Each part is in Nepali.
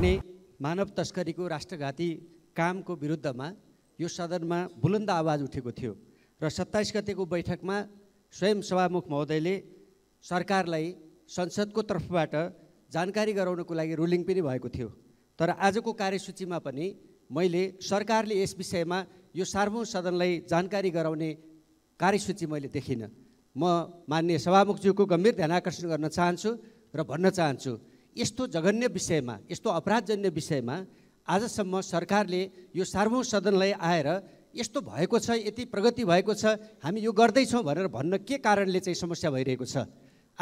गर्ने मानव तस्करीको राष्ट्रघाती कामको विरुद्धमा यो सदनमा बुलन्द आवाज उठेको थियो र सत्ताइस गतेको बैठकमा स्वयं सभामुख महोदयले सरकारलाई संसदको तर्फबाट जानकारी गराउनको लागि रुलिङ पनि भएको थियो तर आजको कार्यसूचीमा पनि मैले सरकारले यस विषयमा यो सार्वभौम सदनलाई जानकारी गराउने कार्यसूची मैले देखिनँ म मान्य सभामुखज्यूको गम्भीर ध्यान आकर्षण गर्न चाहन्छु र भन्न चाहन्छु यस्तो जघन्य विषयमा यस्तो अपराधजन्य विषयमा आजसम्म सरकारले यो सार्वौँ सदनलाई आएर यस्तो भएको छ यति प्रगति भएको छ हामी यो गर्दैछौँ भनेर भन्न के कारणले चाहिँ समस्या भइरहेको छ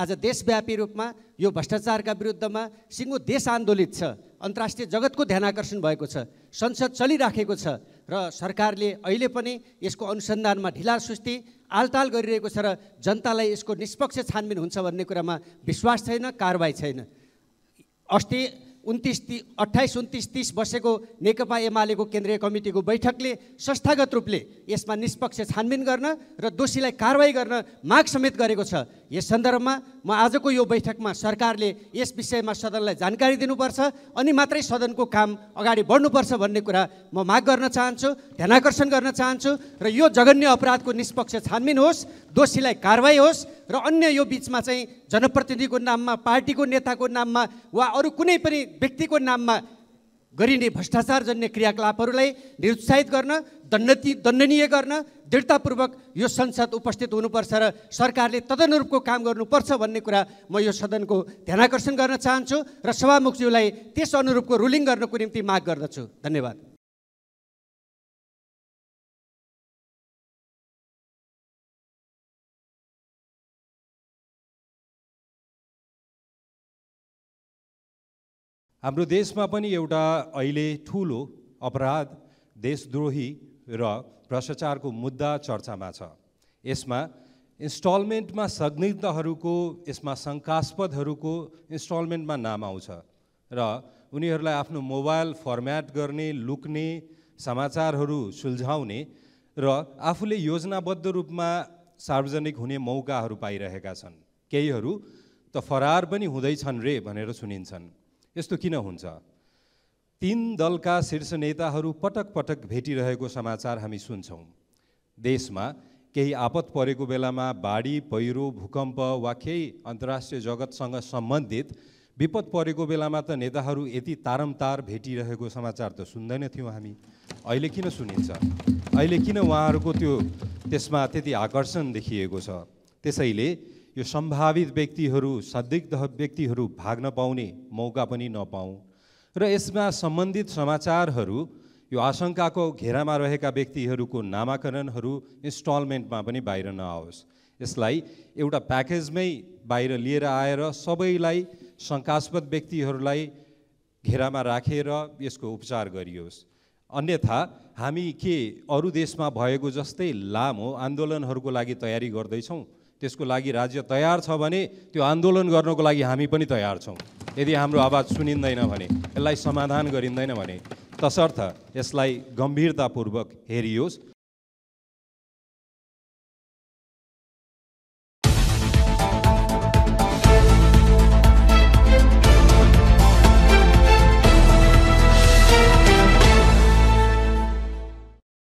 आज देशव्यापी रूपमा यो भ्रष्टाचारका विरुद्धमा सिङ्गो देश आन्दोलित छ अन्तर्राष्ट्रिय जगतको ध्यान आकर्षण भएको छ संसद चलिराखेको छ र सरकारले अहिले पनि यसको अनुसन्धानमा ढिला सुस्ती आलताल गरिरहेको छ र जनतालाई यसको निष्पक्ष छानबिन हुन्छ भन्ने कुरामा विश्वास छैन कारवाही छैन अस्ति उन्तिस ति अठाइस उन्तिस तिस बसेको नेकपा एमालेको केन्द्रीय कमिटीको बैठकले संस्थागत रूपले यसमा निष्पक्ष छानबिन गर्न र दोषीलाई कारवाही गर्न माग समेत गरेको छ यस सन्दर्भमा म आजको यो बैठकमा सरकारले यस विषयमा सदनलाई जानकारी दिनुपर्छ अनि मात्रै सदनको काम अगाडि बढ्नुपर्छ भन्ने कुरा म माग गर्न चाहन्छु ध्यानाकर्षण गर्न चाहन्छु र यो जघन्य अपराधको निष्पक्ष छानबिन होस् दोषीलाई कारवाही होस् र अन्य यो बिचमा चाहिँ जनप्रतिनिधिको नाममा पार्टीको नेताको नाममा वा अरू कुनै पनि व्यक्तिको नाममा गरिने भ्रष्टाचारजन्य क्रियाकलापहरूलाई निरुत्साहित गर्न दण्डति दण्डनीय गर्न दृढतापूर्वक यो संसद उपस्थित हुनुपर्छ र सरकारले तदनुरूपको काम गर्नुपर्छ भन्ने कुरा म यो सदनको ध्यानकर्षण गर्न चाहन्छु र सभामुखज्यूलाई त्यस अनुरूपको रुलिङ गर्नको निम्ति माग गर्दछु धन्यवाद हाम्रो देशमा पनि एउटा अहिले ठुलो अपराध देशद्रोही र भ्रष्टाचारको मुद्दा चर्चामा छ यसमा इन्स्टलमेन्टमा संलिग्धहरूको यसमा शङ्कास्पदहरूको इन्स्टलमेन्टमा नाम आउँछ र उनीहरूलाई आफ्नो मोबाइल फर्म्याट गर्ने लुक्ने समाचारहरू सुल्झाउने र आफूले योजनाबद्ध रूपमा सार्वजनिक हुने मौकाहरू पाइरहेका छन् केहीहरू त फरार पनि हुँदैछन् रे भनेर सुनिन्छन् यस्तो किन हुन्छ तीन दलका शीर्ष नेताहरू पटक पटक भेटिरहेको समाचार हामी सुन्छौँ देशमा केही आपत परेको बेलामा बाढी पहिरो भूकम्प वा केही अन्तर्राष्ट्रिय जगतसँग सम्बन्धित विपद परेको बेलामा त नेताहरू यति तारमतार भेटिरहेको समाचार त सुन्दैनथ्यौँ हामी अहिले किन सुनिन्छ अहिले किन उहाँहरूको त्यो त्यसमा त्यति आकर्षण देखिएको छ त्यसैले यो सम्भावित व्यक्तिहरू सदिग्ध व्यक्तिहरू भाग्न पाउने मौका पनि नपाउँ र यसमा सम्बन्धित समाचारहरू यो आशङ्काको घेरामा रहेका व्यक्तिहरूको नामाकरणहरू इन्स्टलमेन्टमा पनि बाहिर नआओस् यसलाई एउटा प्याकेजमै बाहिर लिएर आएर सबैलाई शङ्कास्पद व्यक्तिहरूलाई घेरामा राखेर रा, यसको उपचार गरियोस् अन्यथा हामी के अरू देशमा भएको जस्तै लामो आन्दोलनहरूको लागि तयारी गर्दैछौँ त्यसको लागि राज्य तयार छ भने त्यो आन्दोलन गर्नको लागि हामी पनि तयार छौँ यदि हाम्रो आवाज सुनिँदैन भने यसलाई समाधान गरिँदैन भने तसर्थ यसलाई गम्भीरतापूर्वक हेरियोस्